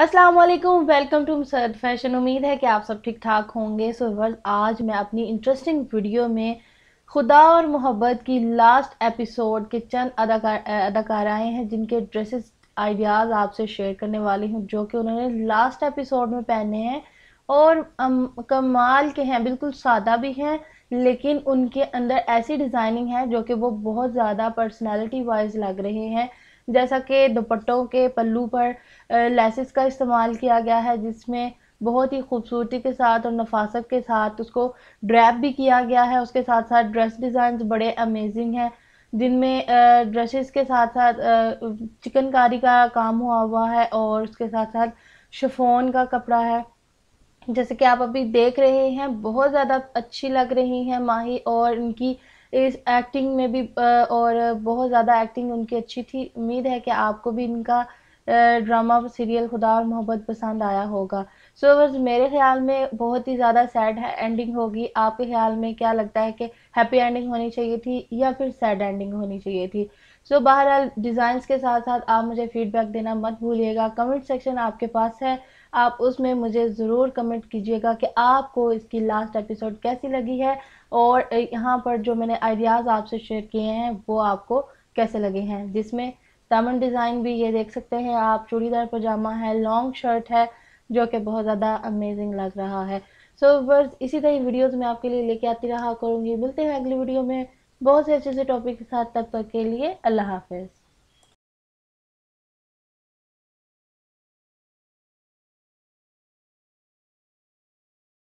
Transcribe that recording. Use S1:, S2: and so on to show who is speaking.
S1: अस्सलाम वालेकुम welcome to सरद फैशन उम्मीद है कि आप सब ठीक ठाक होंगे सो वर्ल्ड आज मैं अपनी इंटरेस्टिंग वीडियो में खुदा और मोहब्बत की लास्ट एपिसोड के चंद अदाकार अदाकाराएँ हैं जिनके ड्रेसेस आइडियाज़ आपसे शेयर करने वाली हूँ जो कि उन्होंने लास्ट एपिसोड में पहने हैं और कमाल के हैं बिल्कुल सादा भी हैं लेकिन उनके अंदर ऐसी डिज़ाइनिंग है जो कि वो बहुत ज़्यादा पर्सनैलिटी वाइज लग रहे हैं जैसा कि दुपट्टों के पल्लू पर लेसिस का इस्तेमाल किया गया है जिसमें बहुत ही खूबसूरती के साथ और नफासत के साथ उसको ड्रैप भी किया गया है उसके साथ साथ ड्रेस डिज़ाइन बड़े अमेजिंग हैं जिनमें ड्रेसेस के साथ साथ चिकनकारी का काम हुआ हुआ है और उसके साथ साथ शफोन का कपड़ा है जैसे कि आप अभी देख रहे हैं बहुत ज़्यादा अच्छी लग रही हैं माही और इनकी इस एक्टिंग में भी और बहुत ज़्यादा एक्टिंग उनकी अच्छी थी उम्मीद है कि आपको भी इनका ड्रामा सीरियल खुदा और मोहब्बत पसंद आया होगा सो so, बस मेरे ख्याल में बहुत ही ज़्यादा सैड एंडिंग होगी आपके ख्याल में क्या लगता है कि हैप्पी एंडिंग होनी चाहिए थी या फिर सैड एंडिंग होनी चाहिए थी सो so, बहरहाल डिज़ाइंस के साथ साथ आप मुझे फीडबैक देना मत भूलिएगा कमेंट सेक्शन आपके पास है आप उसमें मुझे ज़रूर कमेंट कीजिएगा कि आपको इसकी लास्ट एपिसोड कैसी लगी है और यहाँ पर जो मैंने आइडियाज़ आपसे शेयर किए हैं वो आपको कैसे लगे हैं जिसमें दामन डिज़ाइन भी ये देख सकते हैं आप चूड़ीदार पजामा है लॉन्ग शर्ट है जो कि बहुत ज़्यादा अमेजिंग लग रहा है सो so, बस इसी तरह वीडियोस में आपके लिए लेके आती रहा करूँगी मिलते हैं अगली वीडियो में बहुत से अच्छे से टॉपिक के साथ तब तक के लिए अल्लाह हाफिज़